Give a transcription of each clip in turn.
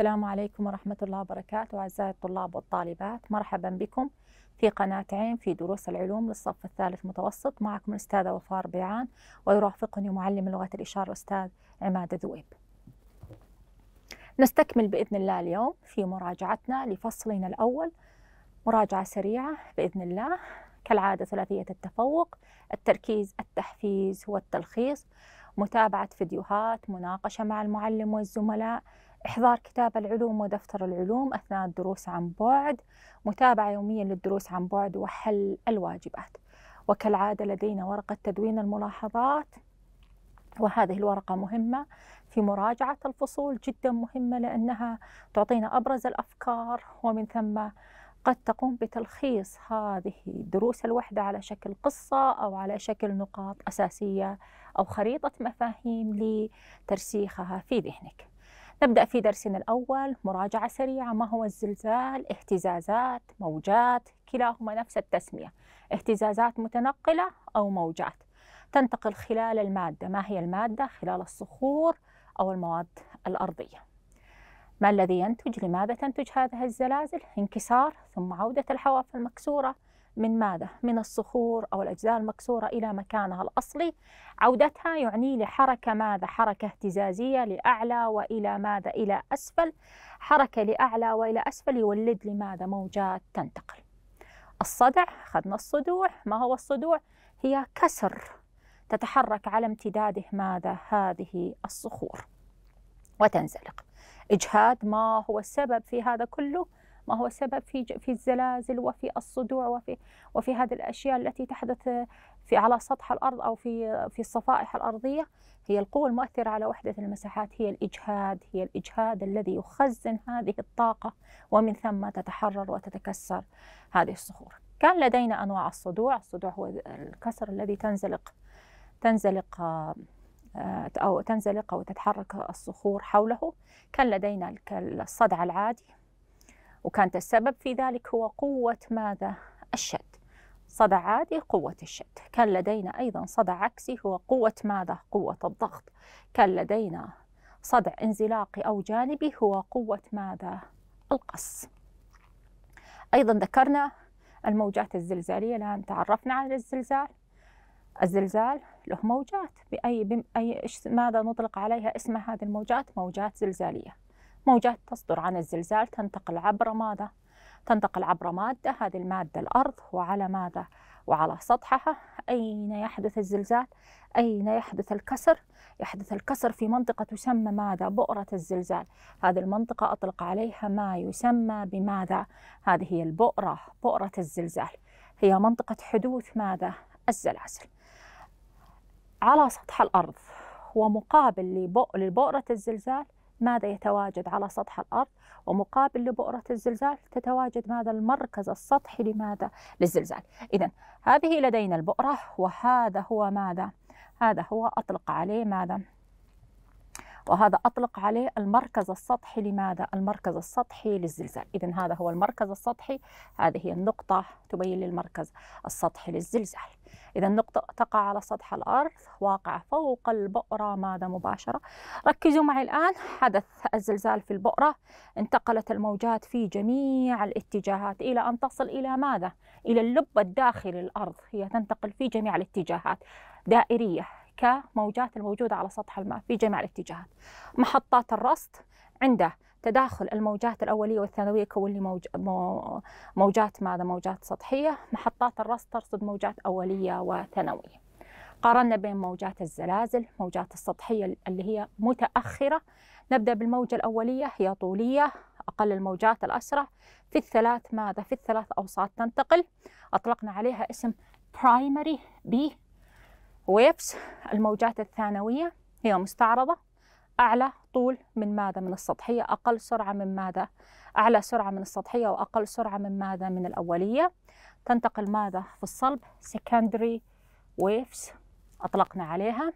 السلام عليكم ورحمة الله وبركاته أعزائي الطلاب والطالبات مرحبا بكم في قناة عين في دروس العلوم للصف الثالث متوسط معكم الأستاذة وفار بيعان ويرافقني معلم لغة الإشارة الأستاذ عماد ذويب نستكمل بإذن الله اليوم في مراجعتنا لفصلنا الأول مراجعة سريعة بإذن الله كالعادة ثلاثية التفوق التركيز التحفيز والتلخيص متابعة فيديوهات مناقشة مع المعلم والزملاء إحضار كتاب العلوم ودفتر العلوم أثناء الدروس عن بعد متابعة يوميا للدروس عن بعد وحل الواجبات وكالعادة لدينا ورقة تدوين الملاحظات وهذه الورقة مهمة في مراجعة الفصول جدا مهمة لأنها تعطينا أبرز الأفكار ومن ثم قد تقوم بتلخيص هذه دروس الوحدة على شكل قصة أو على شكل نقاط أساسية أو خريطة مفاهيم لترسيخها في ذهنك نبدأ في درسنا الأول مراجعة سريعة ما هو الزلزال اهتزازات موجات كلاهما نفس التسمية اهتزازات متنقلة أو موجات تنتقل خلال المادة ما هي المادة خلال الصخور أو المواد الأرضية ما الذي ينتج لماذا تنتج هذه الزلازل انكسار ثم عودة الحواف المكسورة من ماذا؟ من الصخور أو الأجزاء المكسورة إلى مكانها الأصلي عودتها يعني لحركة ماذا؟ حركة اهتزازية لأعلى وإلى ماذا؟ إلى أسفل حركة لأعلى وإلى أسفل يولد لماذا؟ موجات تنتقل الصدع أخذنا الصدوع ما هو الصدوع؟ هي كسر تتحرك على امتداده ماذا؟ هذه الصخور وتنزلق إجهاد ما هو السبب في هذا كله؟ ما هو السبب في في الزلازل وفي الصدوع وفي وفي هذه الاشياء التي تحدث في على سطح الارض او في في الصفائح الارضيه هي القوه المؤثره على وحده المساحات هي الاجهاد هي الاجهاد الذي يخزن هذه الطاقه ومن ثم تتحرر وتتكسر هذه الصخور كان لدينا انواع الصدوع الصدوع هو الكسر الذي تنزلق تنزلق آه، أو تنزلق أو تتحرك الصخور حوله كان لدينا الصدع العادي وكانت السبب في ذلك هو قوة ماذا؟ الشد صدى عادي قوة الشد كان لدينا أيضا صدى عكسي هو قوة ماذا؟ قوة الضغط كان لدينا صدع انزلاقي أو جانبي هو قوة ماذا؟ القص أيضا ذكرنا الموجات الزلزالية الآن تعرفنا على الزلزال الزلزال له موجات بأي, بأي ماذا نطلق عليها اسم هذه الموجات موجات زلزالية موجات تصدر عن الزلزال تنتقل عبر ماذا؟ تنتقل عبر مادة هذه المادة الأرض وعلى ماذا؟ وعلى سطحها أين يحدث الزلزال؟ أين يحدث الكسر؟ يحدث الكسر في منطقة تسمى ماذا؟ بؤرة الزلزال هذه المنطقة أطلق عليها ما يسمى بماذا؟ هذه هي البؤرة بؤرة الزلزال هي منطقة حدوث ماذا؟ الزلازل على سطح الأرض ومقابل لبؤرة الزلزال ماذا يتواجد على سطح الأرض ومقابل لبؤرة الزلزال تتواجد ماذا المركز السطحي لماذا للزلزال إذا هذه لدينا البؤرة وهذا هو ماذا هذا هو أطلق عليه ماذا وهذا أطلق عليه المركز السطحي لماذا؟ المركز السطحي للزلزال إذا هذا هو المركز السطحي هذه هي النقطة تبين للمركز السطحي للزلزال إذا النقطة تقع على سطح الأرض واقعة فوق البؤرة ماذا مباشرة ركزوا معي الآن حدث الزلزال في البؤرة انتقلت الموجات في جميع الاتجاهات إلى أن تصل إلى ماذا؟ إلى اللب الداخلي الأرض هي تنتقل في جميع الاتجاهات دائرية كموجات الموجودة على سطح الماء في جميع الاتجاهات محطات الرصد عنده تداخل الموجات الأولية والثانوية لي موج... موجات ماذا موجات سطحية محطات الرصد ترصد موجات أولية وثانوية قارنا بين موجات الزلازل موجات السطحية اللي هي متأخرة نبدأ بالموجة الأولية هي طولية أقل الموجات الأسرع في الثلاث ماذا في الثلاث أوساط تنتقل أطلقنا عليها اسم primary B waves الموجات الثانوية هي مستعرضة أعلى طول من ماذا من السطحية أقل سرعة من ماذا أعلى سرعة من السطحية وأقل سرعة من ماذا من الأولية تنتقل ماذا في الصلب secondary waves أطلقنا عليها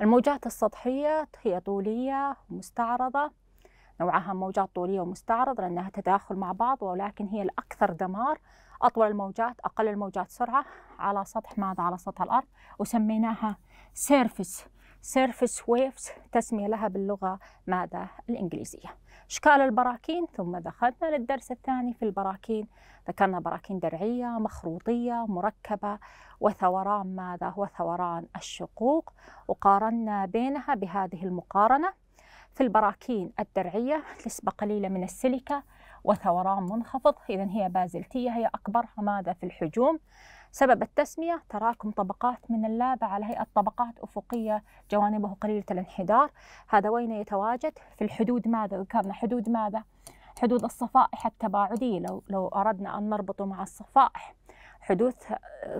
الموجات السطحية هي طولية ومستعرضة نوعها موجات طولية ومستعرض لأنها تداخل مع بعض ولكن هي الأكثر دمار أطول الموجات أقل الموجات سرعة على سطح ماذا على سطح الأرض وسميناها سيرفس سيرفس ويفز تسمية لها باللغة ماذا الإنجليزية إشكال البراكين ثم دخلنا للدرس الثاني في البراكين ذكرنا براكين درعية مخروطية مركبة وثوران ماذا هو ثوران الشقوق وقارنا بينها بهذه المقارنة في البراكين الدرعية نسبة قليلة من السيليكا وثوران منخفض إذا هي بازلتية هي أكبرها ماذا في الحجوم سبب التسمية تراكم طبقات من اللابة على هيئة طبقات أفقية جوانبه قليلة الانحدار هذا وين يتواجد في الحدود ماذا ذكرنا حدود ماذا حدود الصفائح التباعدية لو, لو أردنا أن نربطه مع الصفائح حدوث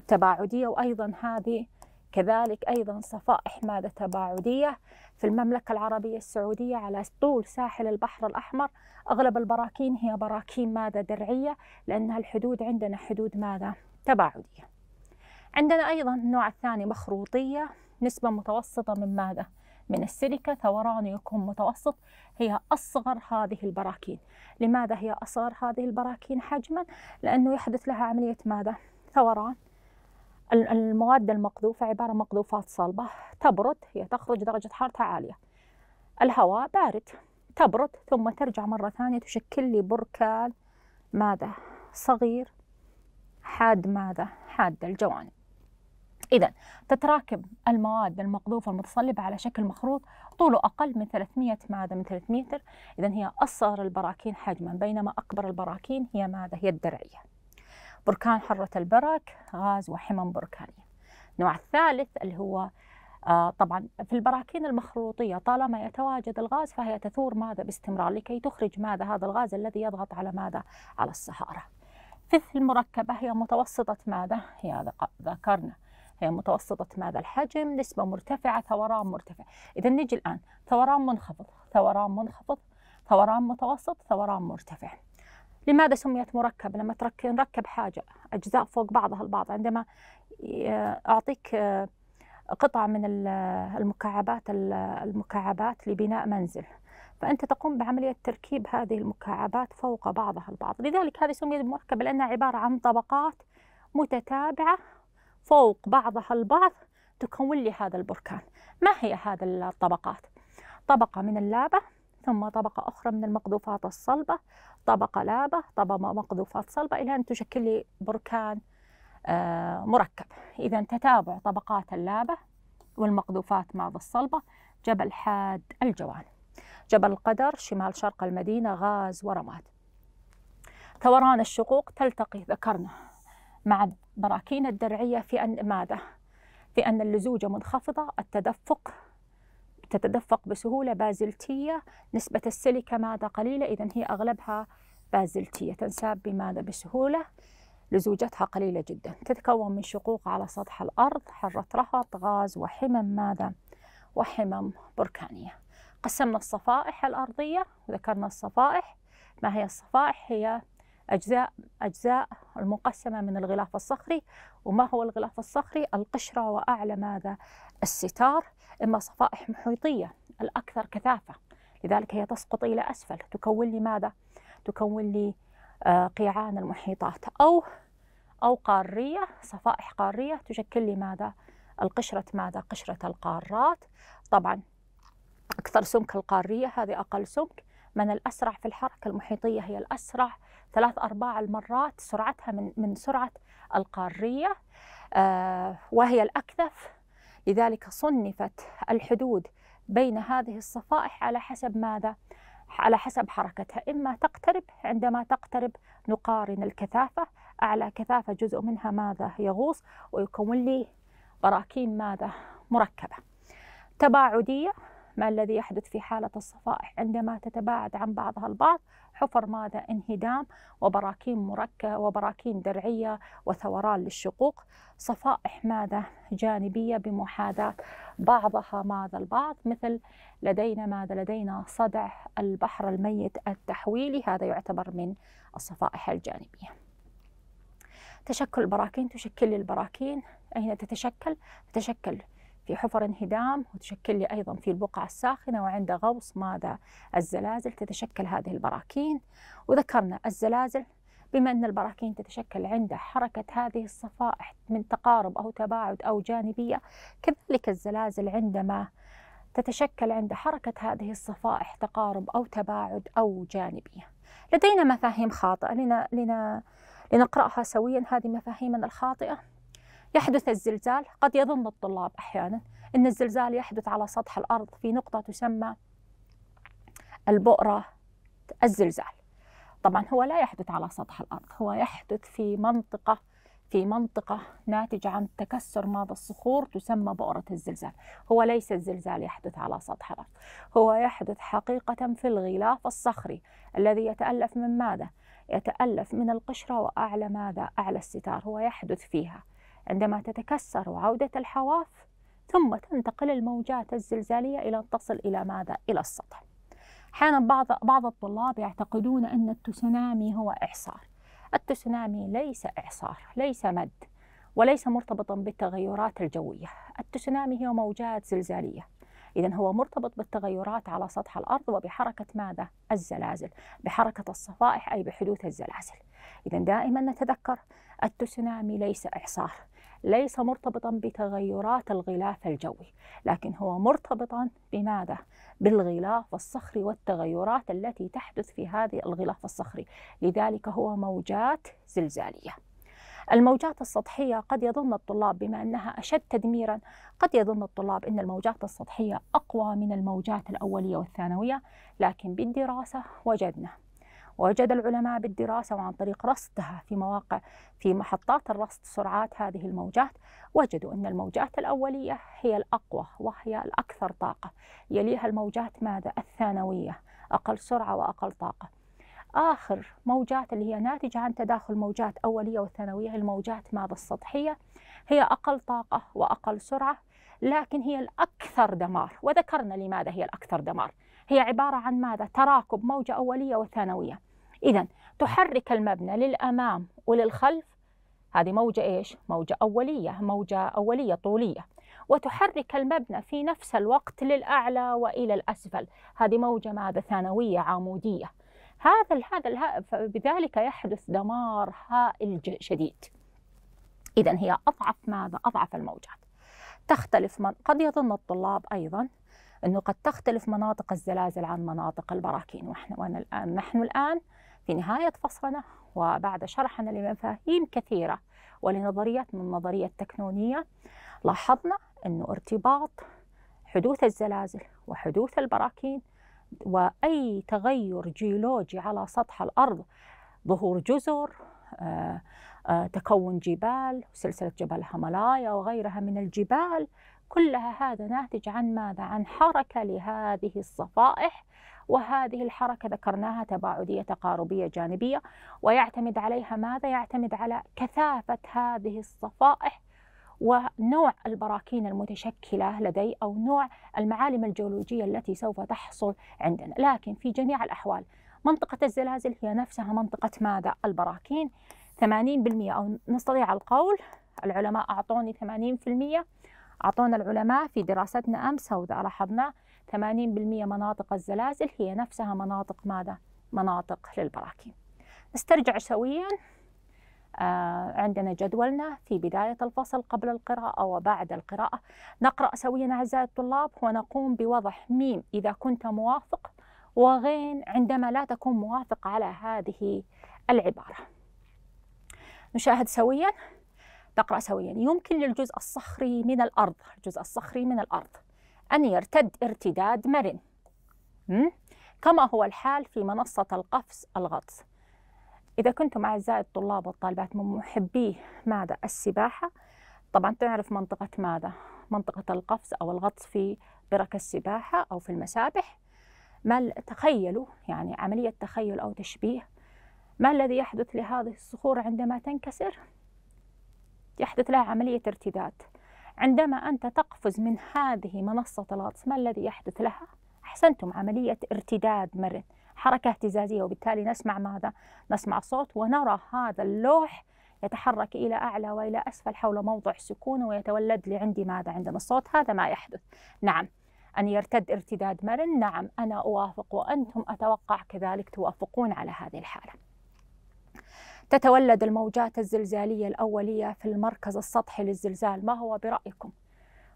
تباعدية وأيضا هذه كذلك أيضا صفائح ماذا تباعدية في المملكة العربية السعودية على طول ساحل البحر الأحمر أغلب البراكين هي براكين ماذا درعية لأنها الحدود عندنا حدود ماذا؟ تباعدية عندنا أيضا النوع الثاني مخروطية نسبة متوسطة من ماذا؟ من السيليكا ثوران يكون متوسط هي أصغر هذه البراكين لماذا هي أصغر هذه البراكين حجما؟ لأنه يحدث لها عملية ماذا؟ ثوران المواد المقذوفة عبارة عن مقذوفات صلبة تبرد هي تخرج درجة حرارتها عالية الهواء بارد تبرد ثم ترجع مرة ثانية تشكل لي بركان ماذا؟ صغير حاد ماذا؟ حاد الجوانب إذا تتراكب المواد المقذوفة المتصلبة على شكل مخروط طوله أقل من 300 ماذا من 300 متر إذا هي أصغر البراكين حجما بينما أكبر البراكين هي ماذا هي الدرعية بركان حرة البرك غاز وحمم بركانية النوع الثالث اللي هو آه طبعا في البراكين المخروطية طالما يتواجد الغاز فهي تثور ماذا باستمرار لكي تخرج ماذا هذا الغاز الذي يضغط على ماذا على الصحارة فثل المركبة هي متوسطة ماذا؟ هي ذكرنا هي متوسطة ماذا الحجم نسبة مرتفعة ثوران مرتفع إذا نجي الآن ثوران منخفض ثوران منخفض ثوران متوسط ثوران مرتفع لماذا سميت مركب لما نركب حاجة أجزاء فوق بعضها البعض عندما أعطيك آه، قطعة من المكعبات المكعبات لبناء منزل فأنت تقوم بعملية تركيب هذه المكعبات فوق بعضها البعض لذلك هذه سميت مركبة لأنها عبارة عن طبقات متتابعة فوق بعضها البعض تكون لي هذا البركان ما هي هذه الطبقات طبقة من اللابة ثم طبقة أخرى من المقذوفات الصلبة طبقة لابة طبقة مقذوفات صلبة إلى أن تشكل لي بركان آه، مركب إذا تتابع طبقات اللابة والمقذوفات مع الصلبة جبل حاد الجوانب جبل القدر شمال شرق المدينة غاز ورماد ثوران الشقوق تلتقي ذكرنا مع براكين الدرعية في أن ماذا؟ في أن اللزوجة منخفضة التدفق تتدفق بسهولة بازلتية نسبة السيليكا ماذا قليلة إذا هي أغلبها بازلتية تنساب بماذا بسهولة لزوجتها قليلة جدا تتكون من شقوق على سطح الأرض حرة رهط غاز وحمم ماذا وحمم بركانية قسمنا الصفائح الأرضية ذكرنا الصفائح ما هي الصفائح هي أجزاء أجزاء المقسمة من الغلاف الصخري وما هو الغلاف الصخري القشرة وأعلى ماذا الستار إما صفائح محيطية الأكثر كثافة لذلك هي تسقط إلى أسفل تكون لي ماذا تكون لي آه، قيعان المحيطات أو أو قارية صفائح قارية تشكل لي ماذا القشرة ماذا قشرة القارات طبعا أكثر سمك القارية هذه أقل سمك من الأسرع في الحركة المحيطية هي الأسرع ثلاث أرباع المرات سرعتها من من سرعة القارية آه، وهي الأكثف لذلك صنفت الحدود بين هذه الصفائح على حسب ماذا؟ على حسب حركتها إما تقترب عندما تقترب نقارن الكثافة أعلى كثافة جزء منها ماذا يغوص ويكون لي براكين ماذا مركبة تباعدية ما الذي يحدث في حالة الصفائح عندما تتباعد عن بعضها البعض حفر ماذا انهدام وبراكين مركة وبراكين درعية وثوران للشقوق صفائح ماذا جانبية بمحاذاة بعضها ماذا البعض مثل لدينا ماذا لدينا صدع البحر الميت التحويلي هذا يعتبر من الصفائح الجانبية تشكل البراكين تشكل البراكين أين تتشكل؟ تتشكل في حفر انهدام وتشكل لي أيضا في البقع الساخنة وعند غوص ماذا الزلازل تتشكل هذه البراكين وذكرنا الزلازل بما أن البراكين تتشكل عند حركة هذه الصفائح من تقارب أو تباعد أو جانبية كذلك الزلازل عندما تتشكل عند حركة هذه الصفائح تقارب أو تباعد أو جانبية لدينا مفاهيم خاطئة لنا, لنا لنقرأها سويا هذه مفاهيمنا الخاطئة يحدث الزلزال قد يظن الطلاب أحيانا أن الزلزال يحدث على سطح الأرض في نقطة تسمى البؤرة الزلزال طبعا هو لا يحدث على سطح الأرض هو يحدث في منطقة في منطقة ناتجة عن تكسر ماض الصخور تسمى بؤرة الزلزال هو ليس الزلزال يحدث على سطح الأرض هو يحدث حقيقة في الغلاف الصخري الذي يتألف من ماذا؟ يتألف من القشرة وأعلى ماذا؟ أعلى الستار هو يحدث فيها عندما تتكسر عودة الحواف ثم تنتقل الموجات الزلزالية إلى أن تصل إلى ماذا؟ إلى السطح أحيانا بعض بعض الطلاب يعتقدون أن التسونامي هو إعصار التسونامي ليس إعصار ليس مد وليس مرتبطا بالتغيرات الجوية التسونامي هي موجات زلزالية إذا هو مرتبط بالتغيرات على سطح الأرض وبحركة ماذا؟ الزلازل بحركة الصفائح أي بحدوث الزلازل إذا دائما نتذكر التسونامي ليس إعصار ليس مرتبطا بتغيرات الغلاف الجوي لكن هو مرتبطا بماذا؟ بالغلاف الصخري والتغيرات التي تحدث في هذا الغلاف الصخري لذلك هو موجات زلزاليه الموجات السطحية قد يظن الطلاب بما أنها أشد تدميرا قد يظن الطلاب أن الموجات السطحية أقوى من الموجات الأولية والثانوية لكن بالدراسة وجدنا وجد العلماء بالدراسة وعن طريق رصدها في مواقع في محطات الرصد سرعات هذه الموجات وجدوا أن الموجات الأولية هي الأقوى وهي الأكثر طاقة يليها الموجات ماذا الثانوية أقل سرعة وأقل طاقة آخر موجات اللي هي ناتجة عن تداخل موجات أولية وثانوية الموجات ماذا السطحية هي أقل طاقة وأقل سرعة لكن هي الأكثر دمار وذكرنا لماذا هي الأكثر دمار هي عبارة عن ماذا تراكب موجة أولية وثانوية إذا تحرك المبنى للأمام وللخلف هذه موجة إيش؟ موجة أولية موجة أولية طولية وتحرك المبنى في نفس الوقت للأعلى وإلى الأسفل هذه موجة ماذا؟ ثانوية عمودية هذا هذا بذلك يحدث دمار هائل شديد إذا هي أضعف ماذا؟ أضعف الموجات تختلف من قد يظن الطلاب أيضا أنه قد تختلف مناطق الزلازل عن مناطق البراكين وإحنا وأنا الآن نحن الآن في نهاية فصلنا وبعد شرحنا لمفاهيم كثيرة ولنظريات من النظرية التكنونية لاحظنا أن ارتباط حدوث الزلازل وحدوث البراكين وأي تغير جيولوجي على سطح الأرض ظهور جزر آه، آه، تكون جبال سلسلة جبل هملايا وغيرها من الجبال كلها هذا ناتج عن ماذا؟ عن حركة لهذه الصفائح وهذه الحركة ذكرناها تباعدية تقاربية جانبية ويعتمد عليها ماذا؟ يعتمد على كثافة هذه الصفائح ونوع البراكين المتشكلة لدي أو نوع المعالم الجيولوجية التي سوف تحصل عندنا لكن في جميع الأحوال منطقة الزلازل هي نفسها منطقة ماذا؟ البراكين 80% أو نستطيع القول العلماء أعطوني 80% أعطونا العلماء في دراستنا أمس وإذا لاحظنا 80% مناطق الزلازل هي نفسها مناطق ماذا؟ مناطق للبراكين نسترجع سويا آه عندنا جدولنا في بداية الفصل قبل القراءة وبعد القراءة نقرأ سويا أعزائي الطلاب ونقوم بوضع ميم إذا كنت موافق وغين عندما لا تكون موافق على هذه العبارة نشاهد سويا تقرأ سويا يمكن للجزء الصخري من الأرض الجزء الصخري من الأرض أن يرتد ارتداد مرن كما هو الحال في منصة القفز الغطس إذا كنتم أعزائي الطلاب والطالبات من محبي ماذا السباحة طبعا تعرف منطقة ماذا منطقة القفز أو الغطس في برك السباحة أو في المسابح ما تخيلوا يعني عملية تخيل أو تشبيه ما الذي يحدث لهذه الصخور عندما تنكسر يحدث لها عملية ارتداد عندما أنت تقفز من هذه منصة الغطس ما الذي يحدث لها؟ أحسنتم عملية ارتداد مرن حركة اهتزازية وبالتالي نسمع ماذا؟ نسمع صوت ونرى هذا اللوح يتحرك إلى أعلى وإلى أسفل حول موضع سكون ويتولد لعندي ماذا عندنا الصوت هذا ما يحدث نعم أن يرتد ارتداد مرن نعم أنا أوافق وأنتم أتوقع كذلك توافقون على هذه الحالة تتولد الموجات الزلزالية الأولية في المركز السطحي للزلزال ما هو برأيكم؟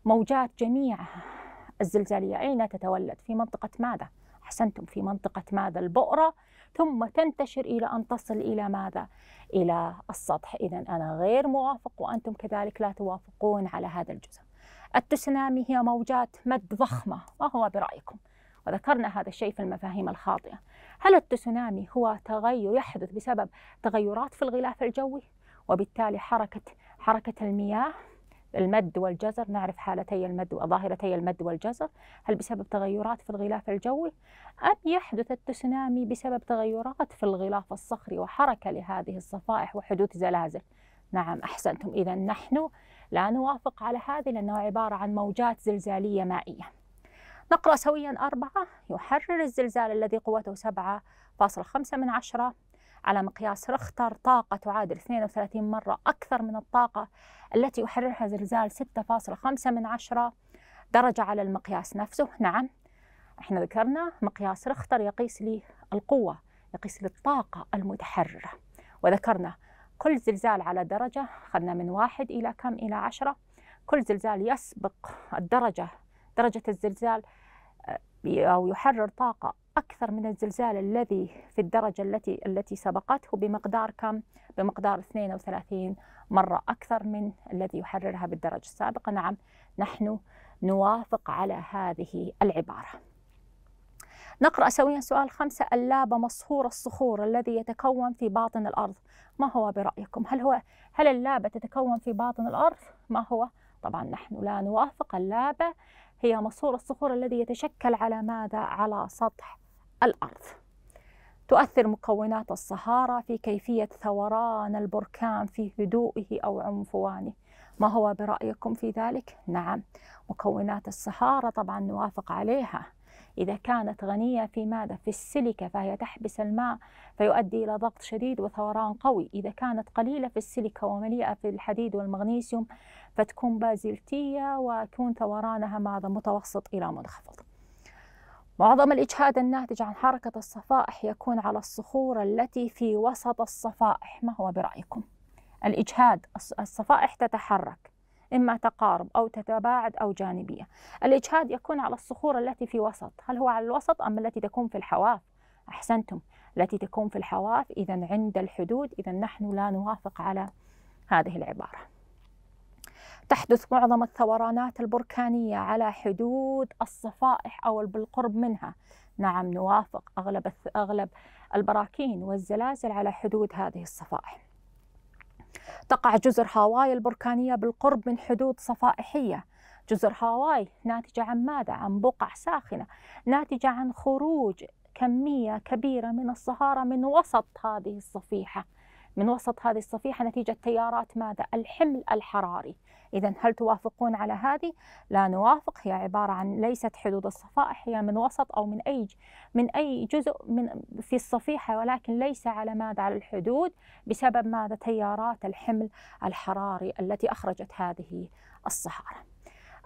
موجات جميع الزلزالية أين تتولد؟ في منطقة ماذا؟ أحسنتم في منطقة ماذا؟ البؤرة ثم تنتشر إلى أن تصل إلى ماذا؟ إلى السطح إذا أنا غير موافق وأنتم كذلك لا توافقون على هذا الجزء التسونامي هي موجات مد ضخمة ما هو برأيكم؟ وذكرنا هذا الشيء في المفاهيم الخاطئة هل التسونامي هو تغير يحدث بسبب تغيرات في الغلاف الجوي وبالتالي حركة حركة المياه المد والجزر نعرف حالتي المد وظاهرتي المد والجزر هل بسبب تغيرات في الغلاف الجوي أم يحدث التسونامي بسبب تغيرات في الغلاف الصخري وحركة لهذه الصفائح وحدوث زلازل نعم أحسنتم إذا نحن لا نوافق على هذه لأنه عبارة عن موجات زلزالية مائية نقرأ سويا أربعة يحرر الزلزال الذي قوته 7.5 من عشرة على مقياس رختر طاقة تعادل 32 مرة أكثر من الطاقة التي يحررها زلزال 6.5 من عشرة درجة على المقياس نفسه نعم احنا ذكرنا مقياس رختر يقيس لي القوة يقيس لي الطاقة المتحررة وذكرنا كل زلزال على درجة أخذنا من واحد إلى كم إلى عشرة كل زلزال يسبق الدرجة درجة الزلزال أو يحرر طاقة أكثر من الزلزال الذي في الدرجة التي التي سبقته بمقدار كم؟ بمقدار 32 مرة أكثر من الذي يحررها بالدرجة السابقة، نعم نحن نوافق على هذه العبارة. نقرأ سويا سؤال خمسة اللاب مصهور الصخور الذي يتكون في باطن الأرض ما هو برأيكم؟ هل هو هل اللابة تتكون في باطن الأرض؟ ما هو طبعا نحن لا نوافق اللابة هي مصور الصخور الذي يتشكل على ماذا؟ على سطح الأرض تؤثر مكونات الصهارة في كيفية ثوران البركان في هدوئه أو عنفوانه ما هو برأيكم في ذلك؟ نعم مكونات الصهارة طبعا نوافق عليها إذا كانت غنية في ماذا؟ في السيليكا فهي تحبس الماء فيؤدي إلى ضغط شديد وثوران قوي إذا كانت قليلة في السيليكا ومليئة في الحديد والمغنيسيوم فتكون بازلتية ويكون ثورانها ماذا؟ متوسط إلى منخفض معظم الإجهاد الناتج عن حركة الصفائح يكون على الصخور التي في وسط الصفائح ما هو برأيكم؟ الإجهاد الصفائح تتحرك إما تقارب أو تتباعد أو جانبية الإجهاد يكون على الصخور التي في وسط هل هو على الوسط أم التي تكون في الحواف أحسنتم التي تكون في الحواف إذا عند الحدود إذا نحن لا نوافق على هذه العبارة تحدث معظم الثورانات البركانية على حدود الصفائح أو بالقرب منها نعم نوافق أغلب أغلب البراكين والزلازل على حدود هذه الصفائح تقع جزر هاواي البركانية بالقرب من حدود صفائحية جزر هاواي ناتجة عن ماذا؟ عن بقع ساخنة ناتجة عن خروج كمية كبيرة من الصهارة من وسط هذه الصفيحة من وسط هذه الصفيحة نتيجة تيارات ماذا؟ الحمل الحراري إذا هل توافقون على هذه؟ لا نوافق هي عبارة عن ليست حدود الصفائح هي من وسط أو من أي من أي جزء من في الصفيحة ولكن ليس على ماذا على الحدود بسبب ماذا تيارات الحمل الحراري التي أخرجت هذه الصحارى.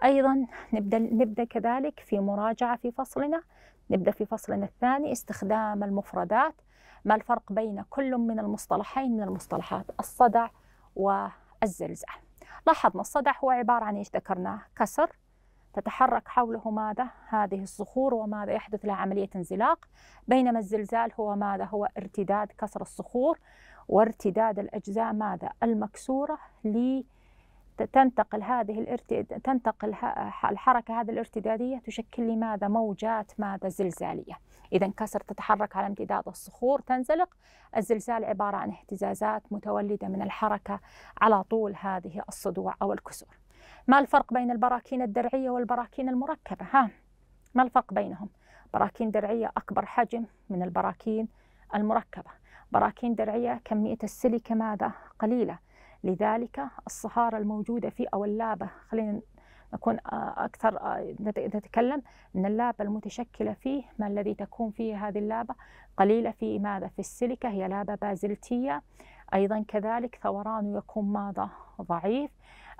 أيضا نبدأ نبدأ كذلك في مراجعة في فصلنا نبدأ في فصلنا الثاني استخدام المفردات ما الفرق بين كل من المصطلحين من المصطلحات الصدع والزلزال لاحظنا الصدع هو عبارة عن إيش ذكرناه كسر تتحرك حوله ماذا هذه الصخور وماذا يحدث لها عملية انزلاق بينما الزلزال هو ماذا هو ارتداد كسر الصخور وارتداد الأجزاء ماذا المكسورة لي تنتقل هذه الارتد... تنتقل الحركه هذه الارتداديه تشكل لي ماذا موجات ماذا زلزاليه اذا انكسر تتحرك على امتداد الصخور تنزلق الزلزال عباره عن اهتزازات متولده من الحركه على طول هذه الصدوع او الكسور ما الفرق بين البراكين الدرعيه والبراكين المركبه ها ما الفرق بينهم براكين درعيه اكبر حجم من البراكين المركبه براكين درعيه كميه السيليكا ماذا قليله لذلك الصهارة الموجودة فيه أو اللابة خلينا نكون آه، أكثر آه، نتكلم أن اللابة المتشكلة فيه ما الذي تكون فيه هذه اللابة قليلة في ماذا في السيليكا هي لابة بازلتية أيضا كذلك ثورانه يكون ماذا ضعيف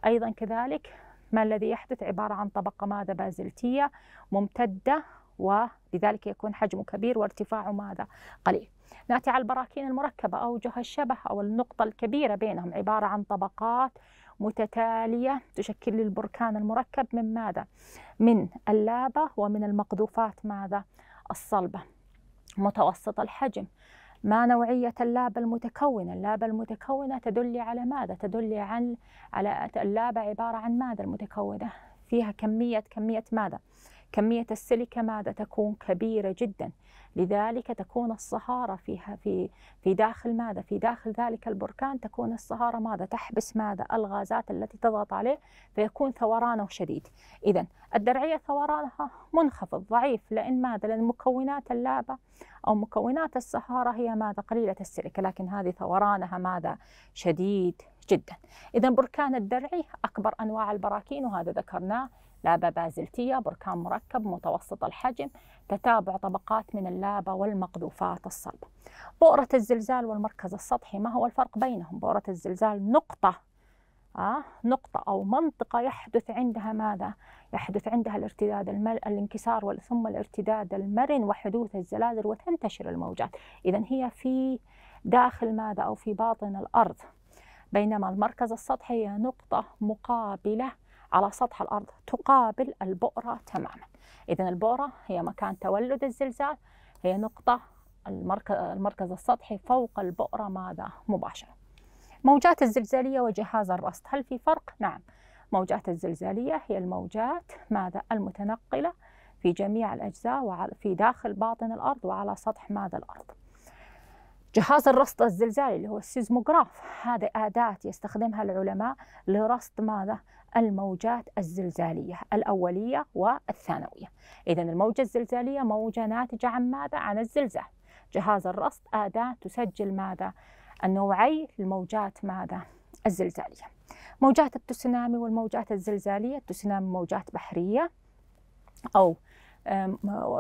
أيضا كذلك ما الذي يحدث عبارة عن طبقة ماذا بازلتية ممتدة ولذلك يكون حجمه كبير وارتفاعه ماذا قليل ناتي على البراكين المركبة أوجه الشبه أو النقطة الكبيرة بينهم عبارة عن طبقات متتالية تشكل البركان المركب من ماذا؟ من اللابة ومن المقذوفات ماذا؟ الصلبة متوسط الحجم ما نوعية اللابة المتكونة اللابة المتكونة تدل على ماذا؟ تدل عن على اللابة عبارة عن ماذا المتكونة؟ فيها كمية كمية ماذا؟ كمية السيليكا ماذا تكون كبيرة جدا لذلك تكون الصهارة فيها في في داخل ماذا؟ في داخل ذلك البركان تكون الصهارة ماذا؟ تحبس ماذا؟ الغازات التي تضغط عليه فيكون ثورانه شديد. إذا الدرعية ثورانها منخفض ضعيف لأن ماذا؟ لأن مكونات اللابة أو مكونات الصهارة هي ماذا؟ قليلة السلك، لكن هذه ثورانها ماذا؟ شديد جدا. إذا بركان الدرعي أكبر أنواع البراكين وهذا ذكرناه لابا بازلتية بركان مركب متوسط الحجم تتابع طبقات من اللابا والمقذوفات الصلبة بؤرة الزلزال والمركز السطحي ما هو الفرق بينهم بؤرة الزلزال نقطة آه نقطة أو منطقة يحدث عندها ماذا؟ يحدث عندها الارتداد المل... الانكسار ثم الارتداد المرن وحدوث الزلازل وتنتشر الموجات إذا هي في داخل ماذا أو في باطن الأرض بينما المركز السطحي هي نقطة مقابلة على سطح الأرض تقابل البؤرة تماما إذا البؤرة هي مكان تولد الزلزال هي نقطة المركز السطحي فوق البؤرة ماذا مباشرة موجات الزلزالية وجهاز الرصد هل في فرق؟ نعم موجات الزلزالية هي الموجات ماذا المتنقلة في جميع الأجزاء وفي داخل باطن الأرض وعلى سطح ماذا الأرض جهاز الرصد الزلزالي اللي هو السيزموغراف هذه أداة يستخدمها العلماء لرصد ماذا الموجات الزلزالية الأولية والثانوية إذا الموجة الزلزالية موجة ناتجة عن ماذا؟ عن الزلزال جهاز الرصد أداة تسجل ماذا؟ النوعي الموجات ماذا؟ الزلزالية موجات التسونامي والموجات الزلزالية التسونامي موجات بحرية أو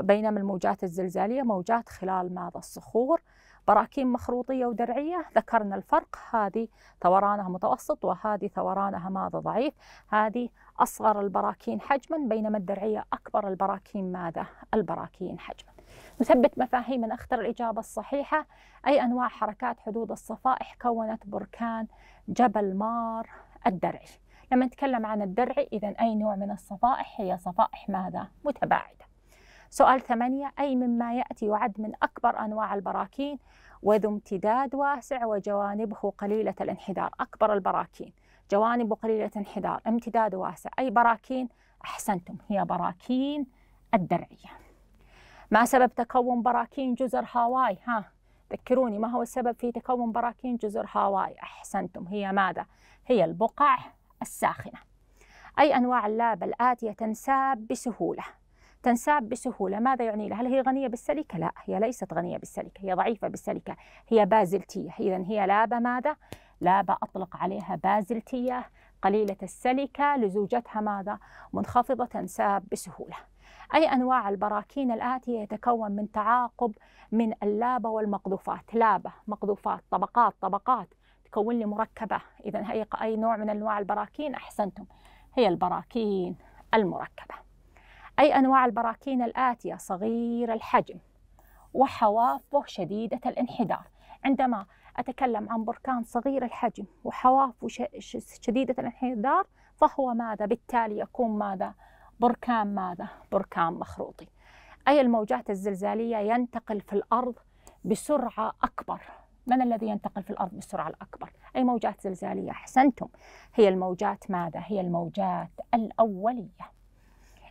بينما الموجات الزلزالية موجات خلال ماذا الصخور براكين مخروطية ودرعية ذكرنا الفرق هذه ثورانها متوسط وهذه ثورانها ماذا ضعيف هذه أصغر البراكين حجما بينما الدرعية أكبر البراكين ماذا البراكين حجما نثبت مفاهيم أختر الإجابة الصحيحة أي أنواع حركات حدود الصفائح كونت بركان جبل مار الدرعي لما نتكلم عن الدرعي إذا أي نوع من الصفائح هي صفائح ماذا متباعدة سؤال ثمانية أي مما يأتي يعد من أكبر أنواع البراكين وذو امتداد واسع وجوانبه قليلة الانحدار أكبر البراكين جوانبه قليلة انحدار امتداد واسع أي براكين أحسنتم هي براكين الدرعية ما سبب تكون براكين جزر هاواي ها ذكروني ما هو السبب في تكون براكين جزر هاواي أحسنتم هي ماذا هي البقع الساخنة أي أنواع اللاب الآتية تنساب بسهولة تنساب بسهولة ماذا يعني لها؟ هل هي غنية بالسلكة؟ لا هي ليست غنية بالسلكة هي ضعيفة بالسلكة هي بازلتية إذا هي لابة ماذا؟ لابة أطلق عليها بازلتية قليلة السلكة لزوجتها ماذا؟ منخفضة تنساب بسهولة أي أنواع البراكين الآتية يتكون من تعاقب من اللابة والمقذوفات لابة مقذوفات طبقات طبقات تكون لي مركبة إذا هي أي نوع من أنواع البراكين أحسنتم هي البراكين المركبه أي أنواع البراكين الآتية صغير الحجم وحوافه شديدة الانحدار عندما أتكلم عن بركان صغير الحجم وحوافه شديدة الانحدار فهو ماذا بالتالي يكون ماذا بركان ماذا بركان مخروطي أي الموجات الزلزالية ينتقل في الأرض بسرعة أكبر من الذي ينتقل في الأرض بسرعة الأكبر؟ أي موجات زلزالية أحسنتم هي الموجات ماذا؟ هي الموجات الأولية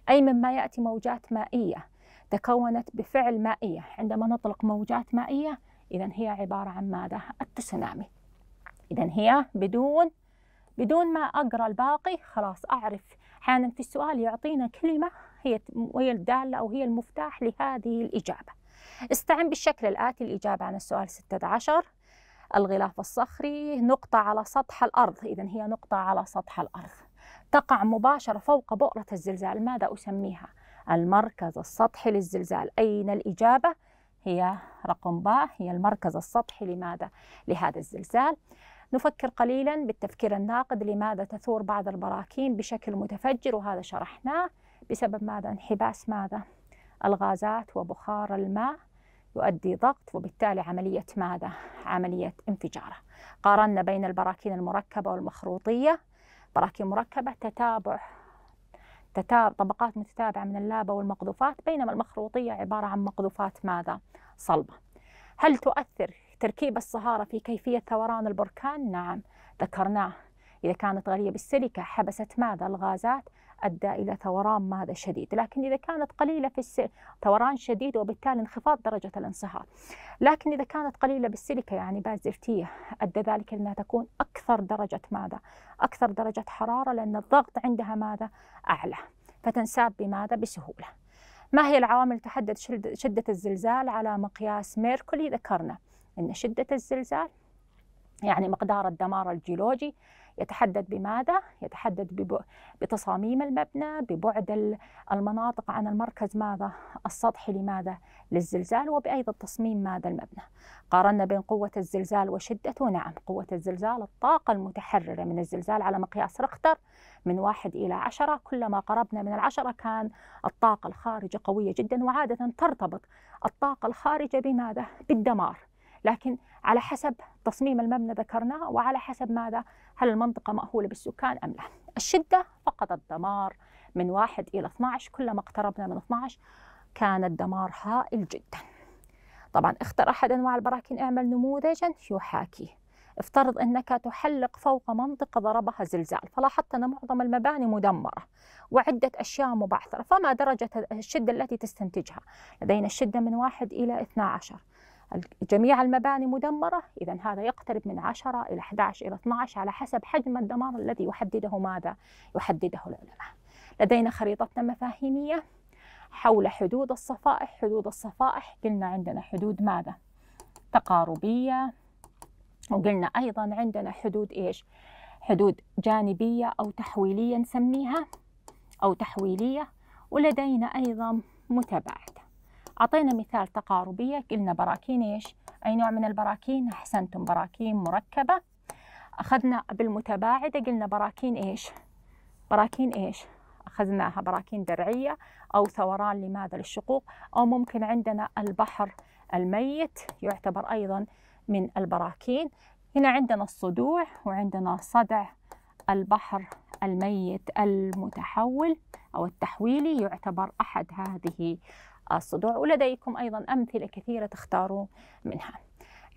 أي مما يأتي موجات مائية تكونت بفعل مائية عندما نطلق موجات مائية إذا هي عبارة عن ماذا؟ التسونامي إذا هي بدون بدون ما أقرأ الباقي خلاص أعرف أحيانا في السؤال يعطينا كلمة هي هي الدالة أو هي المفتاح لهذه الإجابة استعن بالشكل الآتي الإجابة عن السؤال 16 الغلاف الصخري نقطة على سطح الأرض إذا هي نقطة على سطح الأرض تقع مباشرة فوق بؤرة الزلزال ماذا أسميها؟ المركز السطحي للزلزال أين الإجابة؟ هي رقم باء هي المركز السطحي لماذا؟ لهذا الزلزال نفكر قليلا بالتفكير الناقد لماذا تثور بعض البراكين بشكل متفجر وهذا شرحناه بسبب ماذا؟ انحباس ماذا؟ الغازات وبخار الماء يؤدي ضغط وبالتالي عملية ماذا؟ عملية انفجاره قارنا بين البراكين المركبة والمخروطية براكين مركبة تتابع تتابع طبقات متتابعة من اللابة والمقذوفات بينما المخروطية عبارة عن مقذوفات ماذا؟ صلبة هل تؤثر تركيب الصهارة في كيفية ثوران البركان؟ نعم ذكرناه إذا كانت غالية بالسيليكا حبست ماذا؟ الغازات أدى إلى ثوران ماذا شديد لكن إذا كانت قليلة في الس... ثوران شديد وبالتالي انخفاض درجة الانصهار لكن إذا كانت قليلة بالسيليكا يعني بازلتية أدى ذلك أنها تكون أكثر درجة ماذا أكثر درجة حرارة لأن الضغط عندها ماذا أعلى فتنساب بماذا بسهولة ما هي العوامل تحدد شدة الزلزال على مقياس ميركوري ذكرنا أن شدة الزلزال يعني مقدار الدمار الجيولوجي يتحدد بماذا؟ يتحدد بتصاميم المبنى ببعد المناطق عن المركز ماذا؟ السطحي لماذا؟ للزلزال وبأيضا تصميم ماذا المبنى قارنا بين قوة الزلزال وشدته نعم قوة الزلزال الطاقة المتحررة من الزلزال على مقياس رختر من واحد إلى عشرة كلما قربنا من العشرة كان الطاقة الخارجة قوية جدا وعادة ترتبط الطاقة الخارجة بماذا؟ بالدمار لكن على حسب تصميم المبنى ذكرناه وعلى حسب ماذا هل المنطقة مأهولة بالسكان أم لا الشدة فقط الدمار من واحد إلى 12 كلما اقتربنا من 12 كان الدمار هائل جدا طبعا اختر أحد أنواع البراكين اعمل نموذجا يحاكيه افترض أنك تحلق فوق منطقة ضربها زلزال فلاحظت أن معظم المباني مدمرة وعدة أشياء مبعثرة فما درجة الشدة التي تستنتجها لدينا الشدة من واحد إلى 12 جميع المباني مدمرة إذا هذا يقترب من 10 إلى 11 إلى 12 على حسب حجم الدمار الذي يحدده ماذا؟ يحدده العلماء لدينا خريطتنا مفاهيمية حول حدود الصفائح حدود الصفائح قلنا عندنا حدود ماذا؟ تقاربية وقلنا أيضا عندنا حدود إيش؟ حدود جانبية أو تحويلية نسميها أو تحويلية ولدينا أيضا متباعدة أعطينا مثال تقاربية قلنا براكين إيش؟ أي نوع من البراكين؟ أحسنتم براكين مركبة أخذنا بالمتباعدة قلنا براكين إيش؟ براكين إيش؟ أخذناها براكين درعية أو ثوران لماذا للشقوق أو ممكن عندنا البحر الميت يعتبر أيضا من البراكين هنا عندنا الصدوع وعندنا صدع البحر الميت المتحول أو التحويلي يعتبر أحد هذه الصدع ولديكم أيضا أمثلة كثيرة تختاروا منها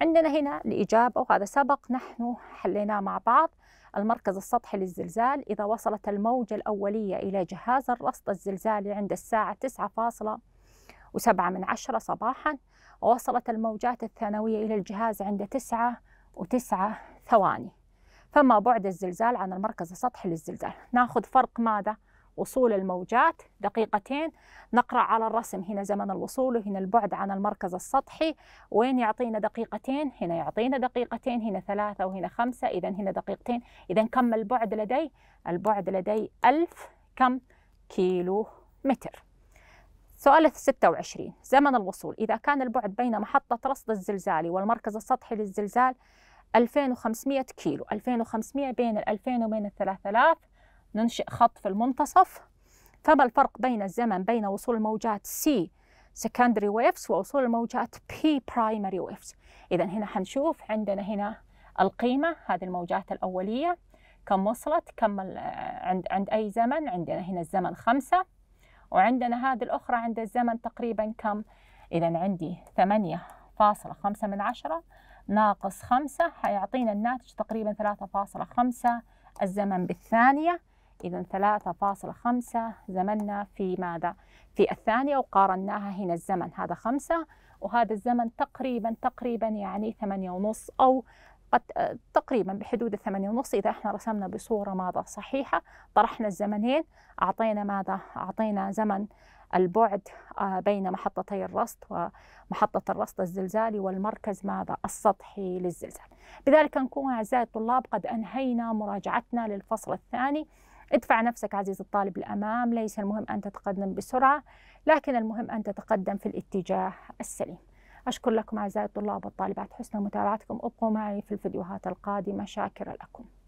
عندنا هنا الإجابة وهذا سبق نحن حليناه مع بعض المركز السطحي للزلزال إذا وصلت الموجة الأولية إلى جهاز الرصد الزلزالي عند الساعة 9.7 من عشرة صباحا ووصلت الموجات الثانوية إلى الجهاز عند 9 وتسعة ثواني فما بعد الزلزال عن المركز السطحي للزلزال ناخذ فرق ماذا؟ وصول الموجات دقيقتين نقرأ على الرسم هنا زمن الوصول وهنا البعد عن المركز السطحي وين يعطينا دقيقتين هنا يعطينا دقيقتين هنا ثلاثة وهنا خمسة إذا هنا دقيقتين إذا كم البعد لدي؟ البعد لدي ألف كم كيلو متر سؤال 26 زمن الوصول إذا كان البعد بين محطة رصد الزلزال والمركز السطحي للزلزال 2500 كيلو 2500 بين ال 2000 وبين ال 3000 ننشئ خط في المنتصف فما الفرق بين الزمن بين وصول الموجات C secondary waves ووصول الموجات P primary waves إذا هنا حنشوف عندنا هنا القيمة هذه الموجات الأولية كم وصلت كم عند عند أي زمن عندنا هنا الزمن خمسة وعندنا هذه الأخرى عند الزمن تقريبا كم إذا عندي ثمانية فاصلة خمسة من عشرة ناقص خمسة حيعطينا الناتج تقريبا ثلاثة فاصلة خمسة الزمن بالثانية إذا 3.5 زمننا في ماذا؟ في الثانية وقارناها هنا الزمن هذا خمسة وهذا الزمن تقريبا تقريبا يعني ثمانية ونص أو قد تقريبا بحدود الثمانية ونص إذا احنا رسمنا بصورة ماذا صحيحة طرحنا الزمنين أعطينا ماذا؟ أعطينا زمن البعد آه، بين محطتي الرصد ومحطة الرصد الزلزالي والمركز ماذا السطحي للزلزال بذلك نكون أعزائي الطلاب قد أنهينا مراجعتنا للفصل الثاني ادفع نفسك عزيزي الطالب للأمام ليس المهم أن تتقدم بسرعة لكن المهم أن تتقدم في الاتجاه السليم أشكر لكم أعزائي الطلاب والطالبات حسن متابعتكم ابقوا معي في الفيديوهات القادمة شاكر لكم